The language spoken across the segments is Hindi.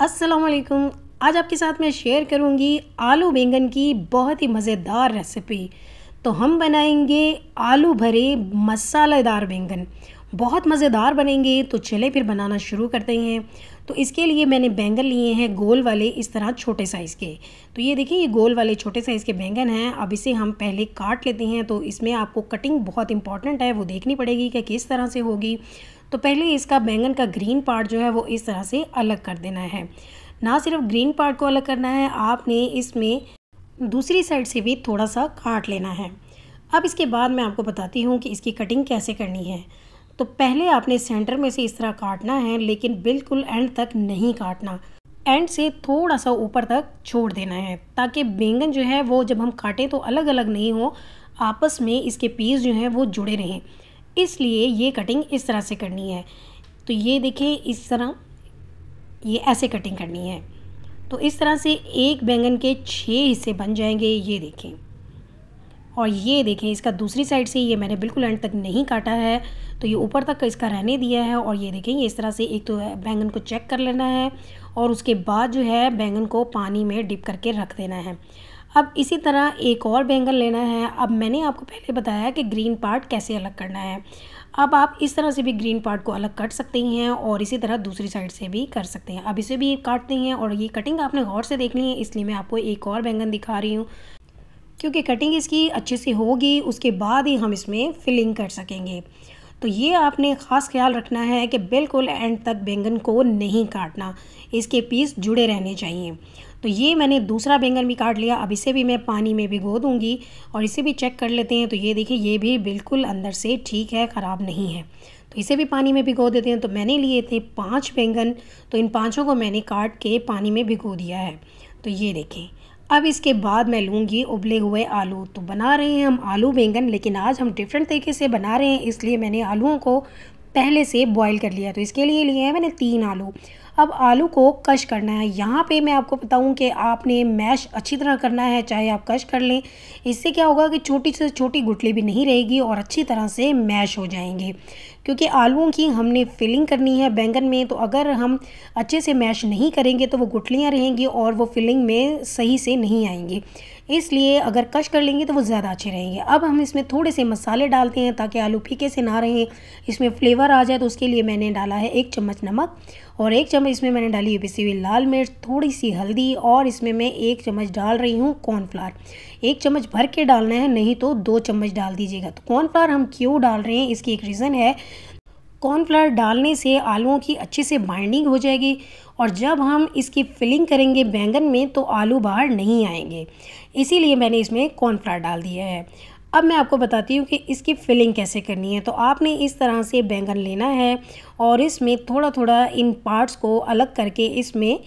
वालेकुम आज आपके साथ मैं शेयर करूंगी आलू बैंगन की बहुत ही मज़ेदार रेसिपी तो हम बनाएंगे आलू भरे मसालेदार बैंगन बहुत मज़ेदार बनेंगे तो चले फिर बनाना शुरू करते हैं तो इसके लिए मैंने बैंगन लिए हैं गोल वाले इस तरह छोटे साइज़ के तो ये देखिए ये गोल वाले छोटे साइज़ के बैंगन हैं अब इसे हम पहले काट लेते हैं तो इसमें आपको कटिंग बहुत इंपॉर्टेंट है वो देखनी पड़ेगी कि किस तरह से होगी तो पहले इसका बैंगन का ग्रीन पार्ट जो है वो इस तरह से अलग कर देना है ना सिर्फ ग्रीन पार्ट को अलग करना है आपने इसमें दूसरी साइड से भी थोड़ा सा काट लेना है अब इसके बाद मैं आपको बताती हूँ कि इसकी कटिंग कैसे करनी है तो पहले आपने सेंटर में से इस तरह काटना है लेकिन बिल्कुल एंड तक नहीं काटना एंड से थोड़ा सा ऊपर तक छोड़ देना है ताकि बैंगन जो है वो जब हम काटें तो अलग अलग नहीं हो आपस में इसके पीस जो हैं वो जुड़े रहें इसलिए ये कटिंग इस तरह से करनी है तो ये देखिए इस तरह ये ऐसे कटिंग करनी है तो इस तरह से एक बैंगन के छः हिस्से बन जाएंगे ये देखें और ये देखें इसका दूसरी साइड से ये मैंने बिल्कुल एंड तक नहीं काटा है तो ये ऊपर तक इसका रहने दिया है और ये देखें ये इस तरह से एक तो बैंगन को चेक कर लेना है और उसके बाद जो है बैंगन को पानी में डिप करके रख देना है अब इसी तरह एक और बैंगन लेना है अब मैंने आपको पहले बताया कि ग्रीन पार्ट कैसे अलग करना है अब आप इस तरह से भी ग्रीन पार्ट को अलग कट सकते हैं और इसी तरह दूसरी साइड से भी कर सकते हैं अब इसे भी काटते हैं और ये कटिंग आपने गौर से देखनी है इसलिए मैं आपको एक और बैंगन दिखा रही हूँ क्योंकि कटिंग इसकी अच्छे से होगी उसके बाद ही हम इसमें फिलिंग कर सकेंगे तो ये आपने ख़ास ख्याल रखना है कि बिल्कुल एंड तक बैंगन को नहीं काटना इसके पीस जुड़े रहने चाहिए तो ये मैंने दूसरा बैंगन भी काट लिया अब इसे भी मैं पानी में भिगो दूँगी और इसे भी चेक कर लेते हैं तो ये देखिए ये भी बिल्कुल अंदर से ठीक है ख़राब नहीं है तो इसे भी पानी में भिगो देते हैं तो मैंने लिए थे पाँच बैंगन तो इन पाँचों को मैंने काट के पानी में भिगो दिया है तो ये देखें अब इसके बाद मैं लूँगी उबले हुए आलू तो बना रहे हैं हम आलू बैंगन लेकिन आज हम डिफरेंट तरीके से बना रहे हैं इसलिए मैंने आलूओं को पहले से बॉईल कर लिया तो इसके लिए लिए हैं मैंने तीन आलू अब आलू को कश करना है यहाँ पे मैं आपको बताऊँ कि आपने मैश अच्छी तरह करना है चाहे आप कश कर लें इससे क्या होगा कि छोटी से छोटी गुटली भी नहीं रहेगी और अच्छी तरह से मैश हो जाएंगे क्योंकि आलूओं की हमने फिलिंग करनी है बैंगन में तो अगर हम अच्छे से मैश नहीं करेंगे तो वो गुटलियाँ रहेंगी और वो फिलिंग में सही से नहीं आएंगी इसलिए अगर कश कर लेंगे तो वो ज़्यादा अच्छे रहेंगे अब हम इसमें थोड़े से मसाले डालते हैं ताकि आलू फीके से ना रहें इसमें फ्लेवर आ जाए तो उसके लिए मैंने डाला है एक चम्मच नमक और एक चम्मच इसमें मैंने डाली है पिसी हुई लाल मिर्च थोड़ी सी हल्दी और इसमें मैं एक चम्मच डाल रही हूँ कॉर्नफ्लार एक चम्मच भर के डालना है नहीं तो दो चम्मच डाल दीजिएगा तो कॉर्नफ्लावर हम क्यों डाल रहे हैं इसकी एक रीज़न है कॉर्नफ्लावर डालने से आलूओं की अच्छे से बाइंडिंग हो जाएगी और जब हम इसकी फिलिंग करेंगे बैंगन में तो आलू बाहर नहीं आएंगे इसीलिए मैंने इसमें कॉर्नफ्लावर डाल दिया है अब मैं आपको बताती हूँ कि इसकी फिलिंग कैसे करनी है तो आपने इस तरह से बैंगन लेना है और इसमें थोड़ा थोड़ा इन पार्ट्स को अलग करके इसमें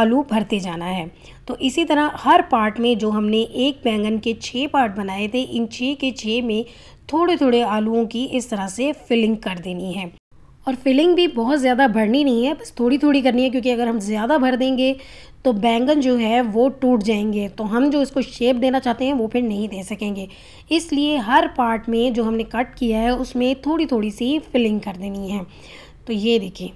आलू भरते जाना है तो इसी तरह हर पार्ट में जो हमने एक बैंगन के छः पार्ट बनाए थे इन छः के छः में थोड़े थोड़े आलुओं की इस तरह से फिलिंग कर देनी है और फिलिंग भी बहुत ज़्यादा भरनी नहीं है बस थोड़ी थोड़ी करनी है क्योंकि अगर हम ज़्यादा भर देंगे तो बैंगन जो है वो टूट जाएंगे तो हम जो इसको शेप देना चाहते हैं वो फिर नहीं दे सकेंगे इसलिए हर पार्ट में जो हमने कट किया है उसमें थोड़ी थोड़ी सी फिलिंग कर देनी है तो ये देखिए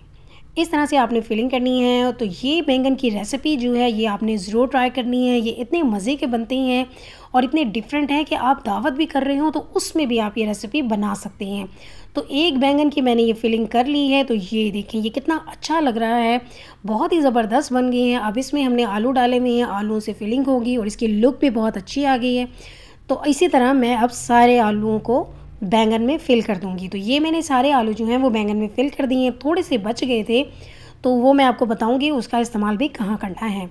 इस तरह से आपने फिलिंग करनी है तो ये बैंगन की रेसिपी जो है ये आपने ज़रूर ट्राई करनी है ये इतने मज़े के बनते हैं और इतने डिफरेंट हैं कि आप दावत भी कर रहे हो तो उसमें भी आप ये रेसिपी बना सकते हैं तो एक बैंगन की मैंने ये फिलिंग कर ली है तो ये देखें ये कितना अच्छा लग रहा है बहुत ही ज़बरदस्त बन गए हैं अब इसमें हमने आलू डाले हुए हैं आलूओं से फिलिंग होगी और इसकी लुक भी बहुत अच्छी आ गई है तो इसी तरह मैं अब सारे आलुओं को बैंगन में फिल कर दूँगी तो ये मैंने सारे आलू जो हैं वो बैंगन में फिल कर दिए हैं थोड़े से बच गए थे तो वो मैं आपको बताऊँगी उसका इस्तेमाल भी कहाँ करना है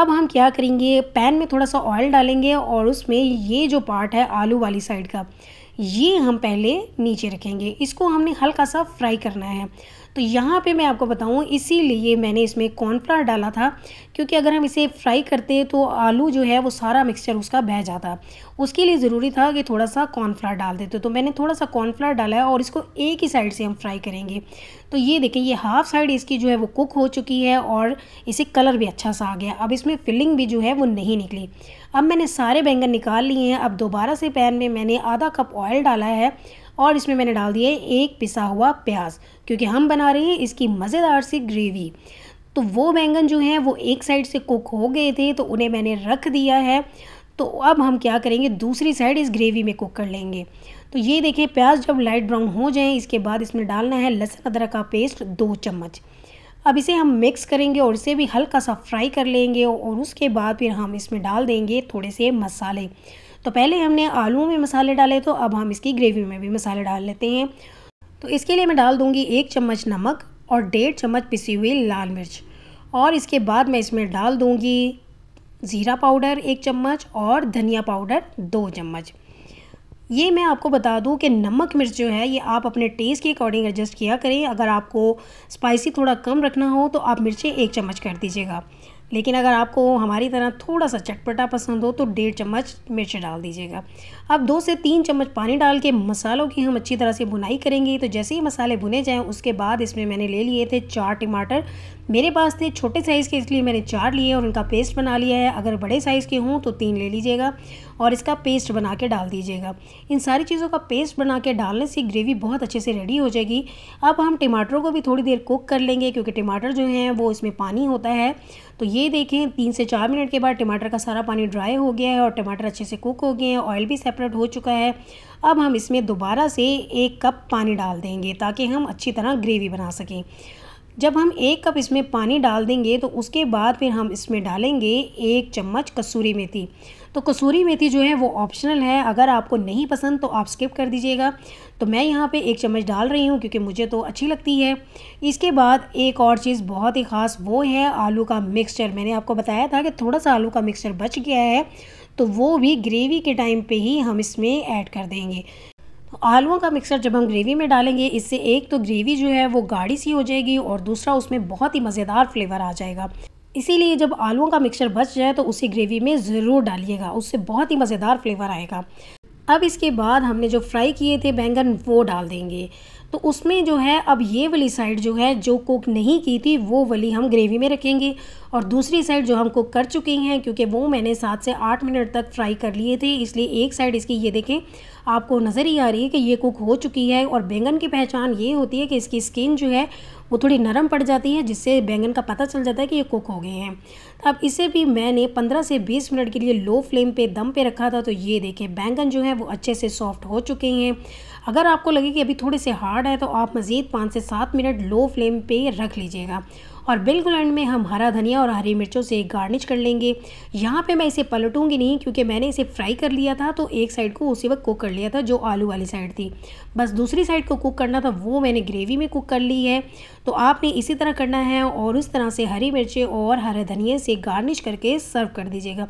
अब हम क्या करेंगे पैन में थोड़ा सा ऑयल डालेंगे और उसमें ये जो पार्ट है आलू वाली साइड का ये हम पहले नीचे रखेंगे इसको हमने हल्का सा फ्राई करना है तो यहाँ पे मैं आपको बताऊँ इसीलिए मैंने इसमें कॉर्नफ्लावर डाला था क्योंकि अगर हम इसे फ्राई करते तो आलू जो है वो सारा मिक्सचर उसका बह जाता उसके लिए ज़रूरी था कि थोड़ा सा कॉर्नफ्लावर डाल देते तो मैंने थोड़ा सा कॉर्नफ्लावर डाला है और इसको एक ही साइड से हम फ्राई करेंगे तो ये देखें ये हाफ़ साइड इसकी जो है वो कुक हो चुकी है और इसे कलर भी अच्छा सा आ गया अब इसमें फिलिंग भी जो है वो नहीं निकली अब मैंने सारे बैंगन निकाल लिए हैं अब दोबारा से पैन में मैंने आधा कप ऑयल डाला है और इसमें मैंने डाल दिए एक पिसा हुआ प्याज क्योंकि हम बना रहे हैं इसकी मज़ेदार सी ग्रेवी तो वो बैंगन जो हैं वो एक साइड से कुक हो गए थे तो उन्हें मैंने रख दिया है तो अब हम क्या करेंगे दूसरी साइड इस ग्रेवी में कुक कर लेंगे तो ये देखें प्याज जब लाइट ब्राउन हो जाए इसके बाद इसमें डालना है लहसुन अदरक का पेस्ट दो चम्मच अब इसे हम मिक्स करेंगे और इसे भी हल्का सा फ्राई कर लेंगे और उसके बाद फिर हम इसमें डाल देंगे थोड़े से मसाले तो पहले हमने आलू में मसाले डाले तो अब हम इसकी ग्रेवी में भी मसाले डाल लेते हैं तो इसके लिए मैं डाल दूँगी एक चम्मच नमक और डेढ़ चम्मच पिसी हुई लाल मिर्च और इसके बाद मैं इसमें डाल दूँगी ज़ीरा पाउडर एक चम्मच और धनिया पाउडर दो चम्मच ये मैं आपको बता दूं कि नमक मिर्च जो है ये आप अपने टेस्ट के अकॉर्डिंग एडजस्ट किया करें अगर आपको स्पाइसी थोड़ा कम रखना हो तो आप मिर्चें एक चम्मच कर दीजिएगा लेकिन अगर आपको हमारी तरह थोड़ा सा चटपटा पसंद हो तो डेढ़ चम्मच मिर्च डाल दीजिएगा अब दो से तीन चम्मच पानी डाल के मसालों की हम अच्छी तरह से भुनाई करेंगे तो जैसे ही मसाले भुने जाएँ उसके बाद इसमें मैंने ले लिए थे चार टमाटर मेरे पास थे छोटे साइज़ के इसलिए मैंने चार लिए और उनका पेस्ट बना लिया है अगर बड़े साइज़ के हों तो तीन ले लीजिएगा और इसका पेस्ट बना के डाल दीजिएगा इन सारी चीज़ों का पेस्ट बना के डालने से ग्रेवी बहुत अच्छे से रेडी हो जाएगी अब हम टमाटरों को भी थोड़ी देर कुक कर लेंगे क्योंकि टमाटर जो हैं वो इसमें पानी होता है तो ये देखें तीन से चार मिनट के बाद टमाटर का सारा पानी ड्राई हो गया है और टमाटर अच्छे से कुक हो गए हैं ऑयल भी सेपरेट हो चुका है अब हम इसमें दोबारा से एक कप पानी डाल देंगे ताकि हम अच्छी तरह ग्रेवी बना सकें जब हम एक कप इसमें पानी डाल देंगे तो उसके बाद फिर हम इसमें डालेंगे एक चम्मच कसूरी मेथी तो कसूरी मेथी जो है वो ऑप्शनल है अगर आपको नहीं पसंद तो आप स्किप कर दीजिएगा तो मैं यहाँ पे एक चम्मच डाल रही हूँ क्योंकि मुझे तो अच्छी लगती है इसके बाद एक और चीज़ बहुत ही ख़ास वो है आलू का मिक्सचर मैंने आपको बताया था कि थोड़ा सा आलू का मिक्सचर बच गया है तो वो भी ग्रेवी के टाइम पर ही हम इसमें ऐड कर देंगे आलुओं का मिक्सर जब हम ग्रेवी में डालेंगे इससे एक तो ग्रेवी जो है वो गाढ़ी सी हो जाएगी और दूसरा उसमें बहुत ही मज़ेदार फ्लेवर आ जाएगा इसीलिए जब आलुओं का मिक्सर बच जाए तो उसी ग्रेवी में ज़रूर डालिएगा उससे बहुत ही मज़ेदार फ्लेवर आएगा अब इसके बाद हमने जो फ्राई किए थे बैंगन वो डाल देंगे तो उसमें जो है अब ये वाली साइड जो है जो कुक नहीं की थी वो वाली हम ग्रेवी में रखेंगे और दूसरी साइड जो हम कुक कर चुके हैं क्योंकि वो मैंने सात से आठ मिनट तक फ्राई कर लिए थे इसलिए एक साइड इसकी ये देखें आपको नज़र ही आ रही है कि ये कुक हो चुकी है और बैंगन की पहचान ये होती है कि इसकी स्किन जो है वो थोड़ी नरम पड़ जाती है जिससे बैंगन का पता चल जाता है कि ये कुक हो गए हैं तो अब इसे भी मैंने 15 से 20 मिनट के लिए लो फ्लेम पे दम पे रखा था तो ये देखें बैंगन जो है वो अच्छे से सॉफ्ट हो चुके हैं अगर आपको लगे कि अभी थोड़े से हार्ड स्टार्ट है तो आप मज़ीद पाँच से सात मिनट लो फ्लेम पे रख लीजिएगा और बिल्कुल एंड में हम हरा धनिया और हरी मिर्चों से गार्निश कर लेंगे यहाँ पे मैं इसे पलटूंगी नहीं क्योंकि मैंने इसे फ्राई कर लिया था तो एक साइड को उसी वक्त कुक कर लिया था जो आलू वाली साइड थी बस दूसरी साइड को कुक करना था वो मैंने ग्रेवी में कुक कर ली है तो आपने इसी तरह करना है और उस तरह से हरी मिर्चें और हरे धनिया से गार्निश करके सर्व कर दीजिएगा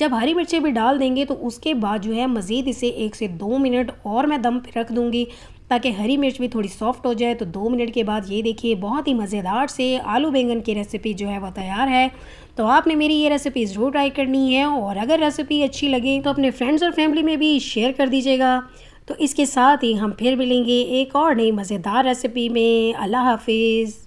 जब हरी मिर्चें भी डाल देंगे तो उसके बाद जो है मज़ीद इसे एक से दो मिनट और मैं दम पर रख दूँगी ताकि हरी मिर्च भी थोड़ी सॉफ्ट हो जाए तो दो मिनट के बाद ये देखिए बहुत ही मज़ेदार से आलू बैंगन की रेसिपी जो है वह तैयार है तो आपने मेरी ये रेसिपी ज़रूर ट्राई करनी है और अगर रेसिपी अच्छी लगे तो अपने फ्रेंड्स और फैमिली में भी शेयर कर दीजिएगा तो इसके साथ ही हम फिर मिलेंगे एक और नई मज़ेदार रेसिपी में अल्लाह हाफिज़